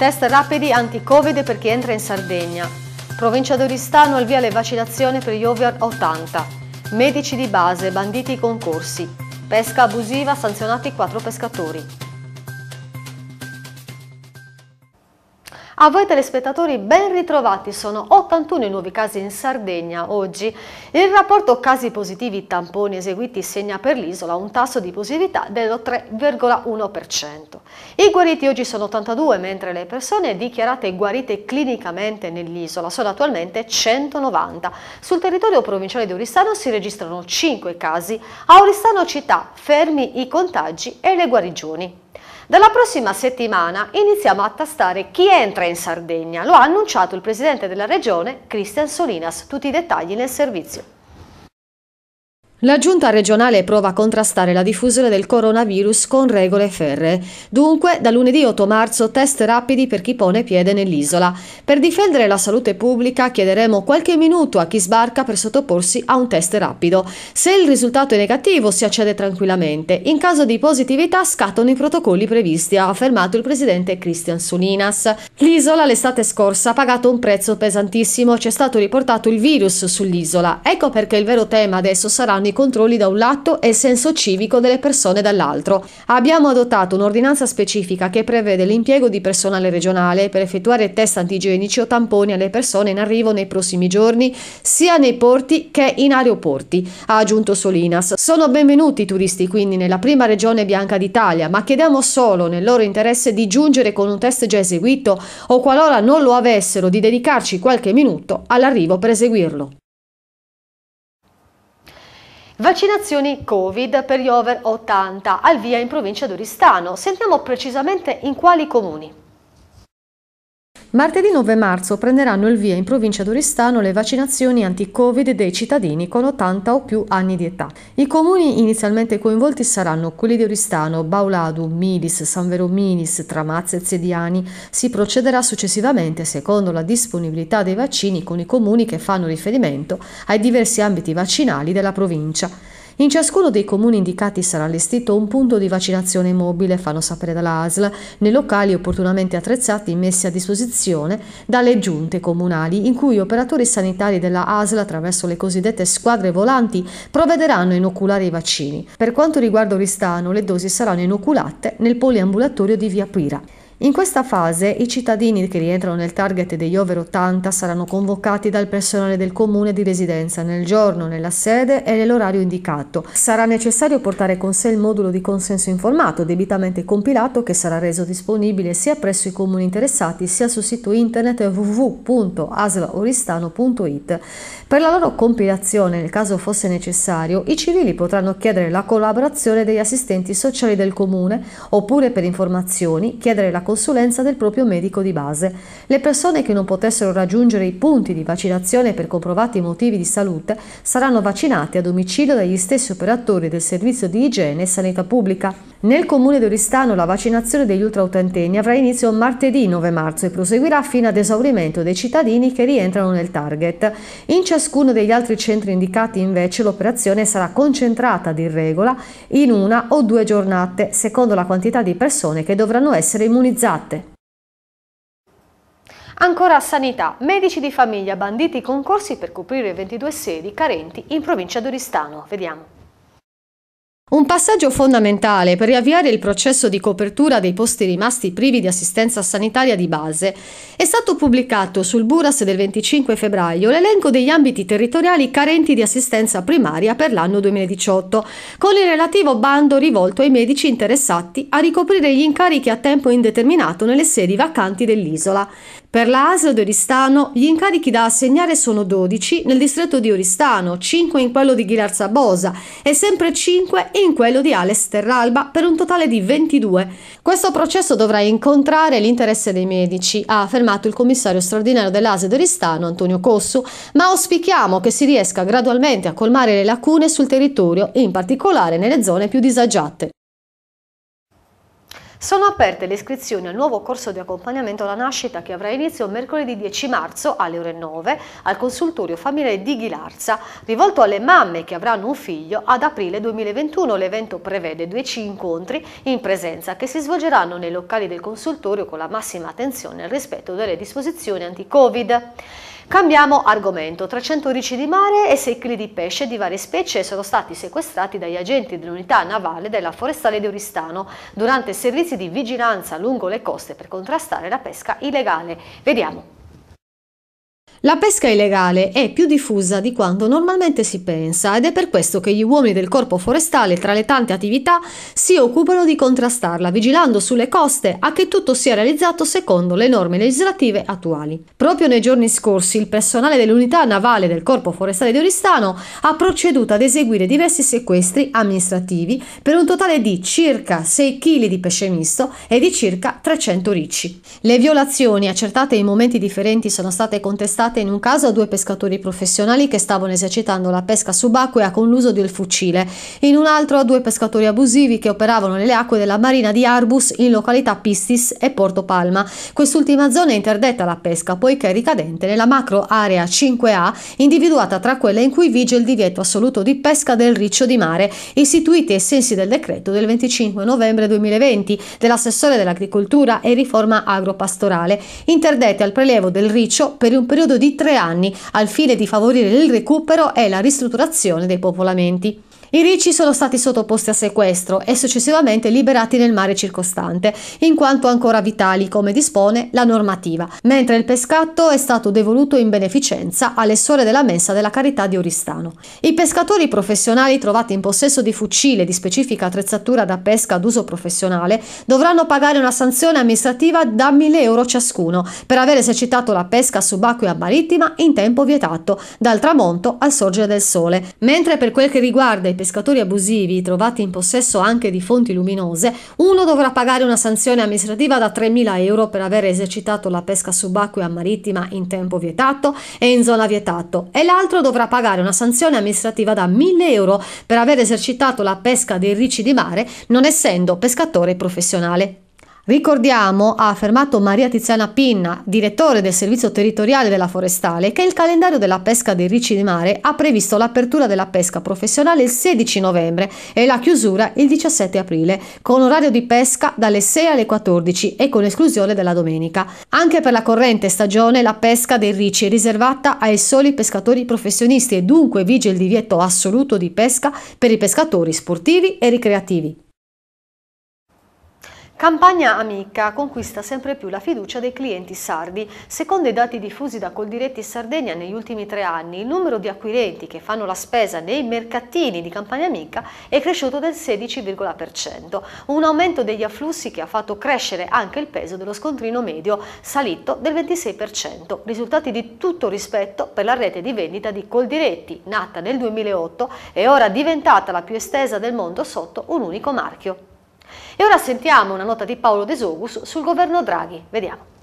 Test rapidi anti-Covid per chi entra in Sardegna. Provincia d'Oristano al via le vaccinazioni per gli over 80. Medici di base, banditi i concorsi. Pesca abusiva, sanzionati 4 pescatori. A voi telespettatori ben ritrovati, sono 81 i nuovi casi in Sardegna oggi. Il rapporto casi positivi tamponi eseguiti segna per l'isola un tasso di positività dello 3,1%. I guariti oggi sono 82, mentre le persone dichiarate guarite clinicamente nell'isola sono attualmente 190. Sul territorio provinciale di Oristano si registrano 5 casi, a Oristano città fermi i contagi e le guarigioni. Dalla prossima settimana iniziamo a tastare chi entra in Sardegna, lo ha annunciato il presidente della regione Cristian Solinas, tutti i dettagli nel servizio. La giunta regionale prova a contrastare la diffusione del coronavirus con regole ferree. Dunque, da lunedì 8 marzo test rapidi per chi pone piede nell'isola. Per difendere la salute pubblica chiederemo qualche minuto a chi sbarca per sottoporsi a un test rapido. Se il risultato è negativo si accede tranquillamente. In caso di positività scattano i protocolli previsti, ha affermato il presidente Christian Suninas. L'isola l'estate scorsa ha pagato un prezzo pesantissimo, c'è stato riportato il virus sull'isola. Ecco perché il vero tema adesso saranno i dei controlli da un lato e il senso civico delle persone dall'altro. Abbiamo adottato un'ordinanza specifica che prevede l'impiego di personale regionale per effettuare test antigenici o tamponi alle persone in arrivo nei prossimi giorni, sia nei porti che in aeroporti, ha aggiunto Solinas. Sono benvenuti i turisti quindi nella prima regione bianca d'Italia, ma chiediamo solo nel loro interesse di giungere con un test già eseguito o qualora non lo avessero di dedicarci qualche minuto all'arrivo per eseguirlo. Vaccinazioni Covid per gli over 80, al via in provincia d'Oristano. Sentiamo precisamente in quali comuni. Martedì 9 marzo prenderanno il via in provincia d'Oristano le vaccinazioni anti-Covid dei cittadini con 80 o più anni di età. I comuni inizialmente coinvolti saranno quelli di Oristano, Bauladu, Milis, San Vero Milis, Tramazze e Zediani. Si procederà successivamente, secondo la disponibilità dei vaccini, con i comuni che fanno riferimento ai diversi ambiti vaccinali della provincia. In ciascuno dei comuni indicati sarà allestito un punto di vaccinazione mobile, fanno sapere dall'ASL, nei locali opportunamente attrezzati messi a disposizione dalle giunte comunali, in cui operatori sanitari della ASL attraverso le cosiddette squadre volanti provvederanno a inoculare i vaccini. Per quanto riguarda Oristano, le dosi saranno inoculate nel poliambulatorio di Via Pira. In questa fase i cittadini che rientrano nel target degli over 80 saranno convocati dal personale del comune di residenza nel giorno, nella sede e nell'orario indicato. Sarà necessario portare con sé il modulo di consenso informato debitamente compilato che sarà reso disponibile sia presso i comuni interessati sia sul sito internet www.aslaoristano.it. Per la loro compilazione, nel caso fosse necessario, i civili potranno chiedere la collaborazione degli assistenti sociali del comune oppure per informazioni chiedere la collaborazione consulenza del proprio medico di base. Le persone che non potessero raggiungere i punti di vaccinazione per comprovati motivi di salute saranno vaccinate a domicilio dagli stessi operatori del servizio di igiene e sanità pubblica. Nel comune di Oristano la vaccinazione degli ultrautantenni avrà inizio martedì 9 marzo e proseguirà fino ad esaurimento dei cittadini che rientrano nel target. In ciascuno degli altri centri indicati invece l'operazione sarà concentrata di regola in una o due giornate, secondo la quantità di persone che dovranno essere immunizzate organizzate. Ancora sanità, medici di famiglia banditi concorsi per coprire 22 sedi carenti in provincia d'Oristano. Vediamo. Un passaggio fondamentale per riavviare il processo di copertura dei posti rimasti privi di assistenza sanitaria di base è stato pubblicato sul Buras del 25 febbraio l'elenco degli ambiti territoriali carenti di assistenza primaria per l'anno 2018, con il relativo bando rivolto ai medici interessati a ricoprire gli incarichi a tempo indeterminato nelle sedi vacanti dell'isola. Per la ASL di Oristano gli incarichi da assegnare sono 12 nel distretto di Oristano, 5 in quello di Ghilar Sabosa e sempre 5 in quello di Ales Terralba per un totale di 22. Questo processo dovrà incontrare l'interesse dei medici, ha affermato il commissario straordinario dell'ASL di Oristano Antonio Cossu, ma auspichiamo che si riesca gradualmente a colmare le lacune sul territorio, in particolare nelle zone più disagiate. Sono aperte le iscrizioni al nuovo corso di accompagnamento alla nascita che avrà inizio mercoledì 10 marzo alle ore 9 al consultorio familiare di Ghilarza, rivolto alle mamme che avranno un figlio ad aprile 2021. L'evento prevede 10 incontri in presenza che si svolgeranno nei locali del consultorio con la massima attenzione al rispetto delle disposizioni anti-Covid. Cambiamo argomento. 300 ricci di mare e secoli di pesce di varie specie sono stati sequestrati dagli agenti dell'unità navale della forestale di Oristano durante servizi di vigilanza lungo le coste per contrastare la pesca illegale. Vediamo. La pesca illegale è più diffusa di quanto normalmente si pensa ed è per questo che gli uomini del corpo forestale, tra le tante attività, si occupano di contrastarla, vigilando sulle coste a che tutto sia realizzato secondo le norme legislative attuali. Proprio nei giorni scorsi il personale dell'unità navale del corpo forestale di Oristano ha proceduto ad eseguire diversi sequestri amministrativi per un totale di circa 6 kg di pesce misto e di circa 300 ricci. Le violazioni accertate in momenti differenti sono state contestate affidate in un caso a due pescatori professionali che stavano esercitando la pesca subacquea con l'uso del fucile, in un altro a due pescatori abusivi che operavano nelle acque della marina di Arbus in località Pistis e Porto Palma. Quest'ultima zona è interdetta alla pesca poiché è ricadente nella macro area 5A individuata tra quelle in cui vige il divieto assoluto di pesca del riccio di mare, istituiti ai sensi del decreto del 25 novembre 2020 dell'assessore dell'agricoltura e riforma agropastorale, interdette al prelievo del riccio per un periodo di tre anni al fine di favorire il recupero e la ristrutturazione dei popolamenti. I ricci sono stati sottoposti a sequestro e successivamente liberati nel mare circostante, in quanto ancora vitali come dispone la normativa, mentre il pescato è stato devoluto in beneficenza alle sore della messa della carità di Oristano. I pescatori professionali trovati in possesso di fucile di specifica attrezzatura da pesca ad uso professionale dovranno pagare una sanzione amministrativa da 1000 euro ciascuno per aver esercitato la pesca subacquea marittima in tempo vietato, dal tramonto al sorgere del sole, mentre per quel che riguarda i pescatori abusivi trovati in possesso anche di fonti luminose, uno dovrà pagare una sanzione amministrativa da 3.000 euro per aver esercitato la pesca subacquea marittima in tempo vietato e in zona vietato e l'altro dovrà pagare una sanzione amministrativa da 1.000 euro per aver esercitato la pesca dei ricci di mare non essendo pescatore professionale. Ricordiamo, ha affermato Maria Tiziana Pinna, direttore del servizio territoriale della Forestale, che il calendario della pesca dei ricci di mare ha previsto l'apertura della pesca professionale il 16 novembre e la chiusura il 17 aprile, con orario di pesca dalle 6 alle 14 e con esclusione della domenica. Anche per la corrente stagione la pesca dei ricci è riservata ai soli pescatori professionisti e dunque vige il divieto assoluto di pesca per i pescatori sportivi e ricreativi. Campagna Amica conquista sempre più la fiducia dei clienti sardi. Secondo i dati diffusi da Coldiretti Sardegna negli ultimi tre anni, il numero di acquirenti che fanno la spesa nei mercatini di Campagna Amica è cresciuto del 16,%, un aumento degli afflussi che ha fatto crescere anche il peso dello scontrino medio, salito del 26%, risultati di tutto rispetto per la rete di vendita di Coldiretti, nata nel 2008 e ora diventata la più estesa del mondo sotto un unico marchio. E ora sentiamo una nota di Paolo De Desogus sul governo Draghi. Vediamo.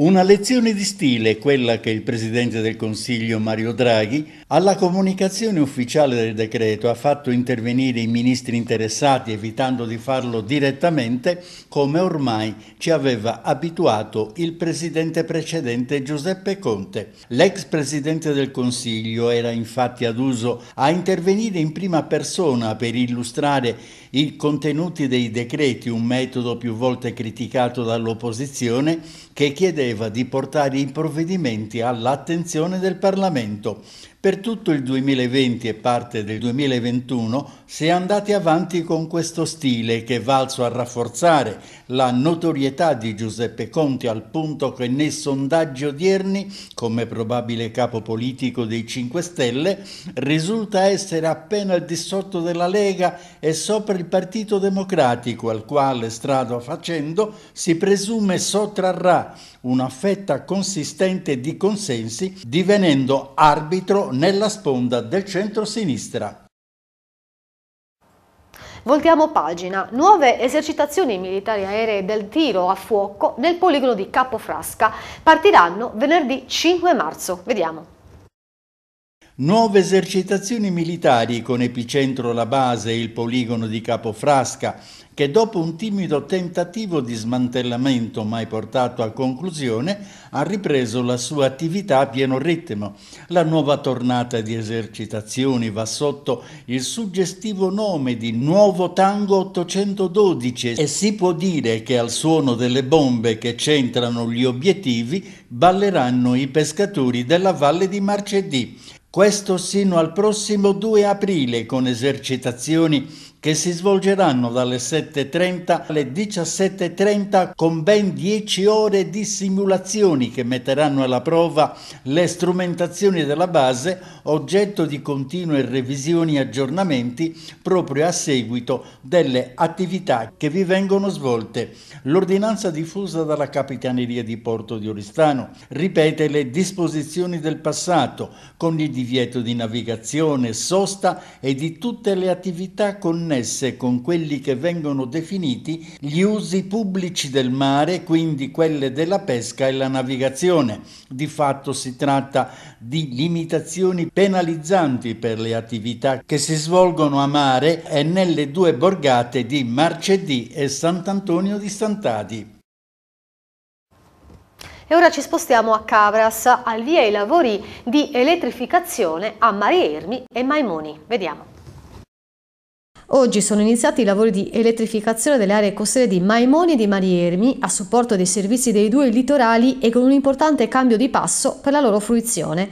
Una lezione di stile quella che il Presidente del Consiglio Mario Draghi alla comunicazione ufficiale del decreto ha fatto intervenire i ministri interessati evitando di farlo direttamente come ormai ci aveva abituato il Presidente precedente Giuseppe Conte. L'ex Presidente del Consiglio era infatti ad uso a intervenire in prima persona per illustrare i contenuti dei decreti, un metodo più volte criticato dall'opposizione che chiedeva di portare i provvedimenti all'attenzione del Parlamento, per tutto il 2020 e parte del 2021 si è andati avanti con questo stile che è valso a rafforzare la notorietà di Giuseppe Conte al punto che nei sondaggi odierni, come probabile capo politico dei 5 Stelle, risulta essere appena al di sotto della Lega e sopra il Partito Democratico al quale strada facendo si presume sottrarrà una fetta consistente di consensi divenendo arbitro nella sponda del centro-sinistra. Voltiamo pagina. Nuove esercitazioni militari aeree del tiro a fuoco nel poligono di Capofrasca partiranno venerdì 5 marzo. Vediamo. Nuove esercitazioni militari con epicentro la base e il poligono di Capofrasca, che dopo un timido tentativo di smantellamento mai portato a conclusione, ha ripreso la sua attività a pieno ritmo. La nuova tornata di esercitazioni va sotto il suggestivo nome di Nuovo Tango 812 e si può dire che al suono delle bombe che centrano gli obiettivi balleranno i pescatori della Valle di Marcedì. Questo sino al prossimo 2 aprile con esercitazioni che si svolgeranno dalle 7.30 alle 17.30 con ben 10 ore di simulazioni che metteranno alla prova le strumentazioni della base oggetto di continue revisioni e aggiornamenti proprio a seguito delle attività che vi vengono svolte. L'ordinanza diffusa dalla Capitaneria di Porto di Oristano ripete le disposizioni del passato con il divieto di navigazione, sosta e di tutte le attività connesse connesse con quelli che vengono definiti gli usi pubblici del mare, quindi quelle della pesca e la navigazione. Di fatto si tratta di limitazioni penalizzanti per le attività che si svolgono a mare e nelle due borgate di Marcedì e Sant'Antonio di Sant'Adi. E ora ci spostiamo a Cabras, al via i lavori di elettrificazione a Mari Ermi e Maimoni. Vediamo. Oggi sono iniziati i lavori di elettrificazione delle aree costiere di Maimoni e di Mariermi a supporto dei servizi dei due litorali e con un importante cambio di passo per la loro fruizione.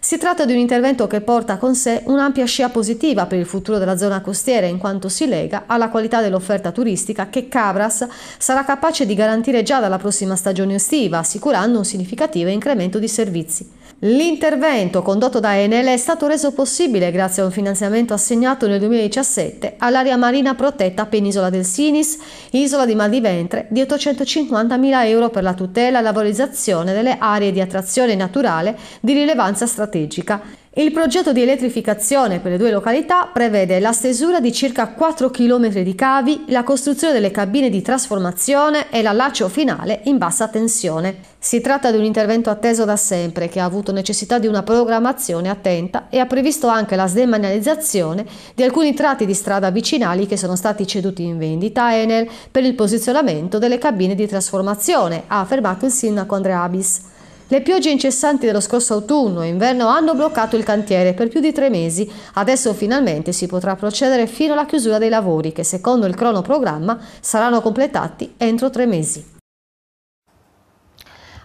Si tratta di un intervento che porta con sé un'ampia scia positiva per il futuro della zona costiera in quanto si lega alla qualità dell'offerta turistica che Cabras sarà capace di garantire già dalla prossima stagione estiva, assicurando un significativo incremento di servizi. L'intervento condotto da Enel è stato reso possibile grazie a un finanziamento assegnato nel 2017 all'area marina protetta Penisola del Sinis, isola di Maldiventre, di 850.000 euro per la tutela e la valorizzazione delle aree di attrazione naturale di rilevanza strategica il progetto di elettrificazione per le due località prevede la stesura di circa 4 km di cavi, la costruzione delle cabine di trasformazione e l'allaccio finale in bassa tensione. Si tratta di un intervento atteso da sempre che ha avuto necessità di una programmazione attenta e ha previsto anche la sdemanializzazione di alcuni tratti di strada vicinali che sono stati ceduti in vendita a Enel per il posizionamento delle cabine di trasformazione, ha affermato il sindaco Andrea Abis. Le piogge incessanti dello scorso autunno e inverno hanno bloccato il cantiere per più di tre mesi. Adesso finalmente si potrà procedere fino alla chiusura dei lavori che secondo il cronoprogramma saranno completati entro tre mesi.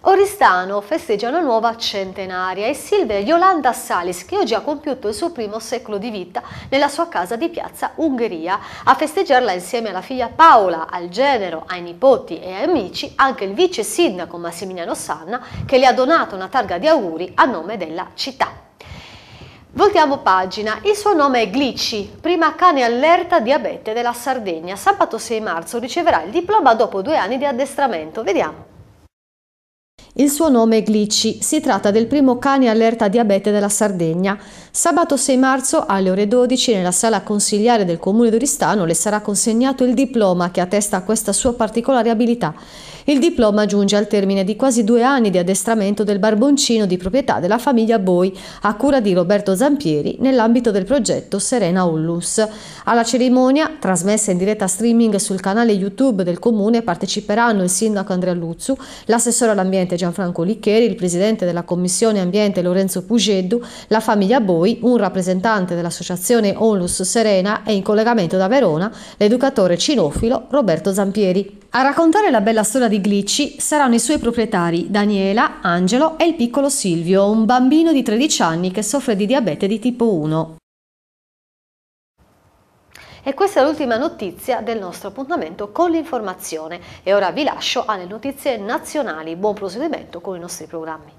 Oristano festeggia una nuova centenaria e Silvia Yolanda Salis, che oggi ha compiuto il suo primo secolo di vita nella sua casa di Piazza Ungheria. A festeggiarla insieme alla figlia Paola, al genero, ai nipoti e ai amici, anche il vice sindaco Massimiliano Sanna, che le ha donato una targa di auguri a nome della città. Voltiamo pagina, il suo nome è Glicci, prima cane allerta diabete della Sardegna. Sabato 6 marzo riceverà il diploma dopo due anni di addestramento. Vediamo. Il suo nome è Glitchy, si tratta del primo cane allerta diabete della Sardegna. Sabato 6 marzo alle ore 12 nella sala consigliare del comune d'Oristano le sarà consegnato il diploma che attesta questa sua particolare abilità. Il diploma giunge al termine di quasi due anni di addestramento del barboncino di proprietà della famiglia Boi, a cura di Roberto Zampieri, nell'ambito del progetto Serena Ullus. Alla cerimonia, trasmessa in diretta streaming sul canale YouTube del Comune, parteciperanno il sindaco Andrea Luzzu, l'assessore all'ambiente Gian Gianfranco Licchieri, il presidente della Commissione Ambiente Lorenzo Pugeddu, la famiglia Boi, un rappresentante dell'associazione Onlus Serena e in collegamento da Verona l'educatore cinofilo Roberto Zampieri. A raccontare la bella storia di Glitchi saranno i suoi proprietari Daniela, Angelo e il piccolo Silvio, un bambino di 13 anni che soffre di diabete di tipo 1. E questa è l'ultima notizia del nostro appuntamento con l'informazione. E ora vi lascio alle notizie nazionali. Buon proseguimento con i nostri programmi.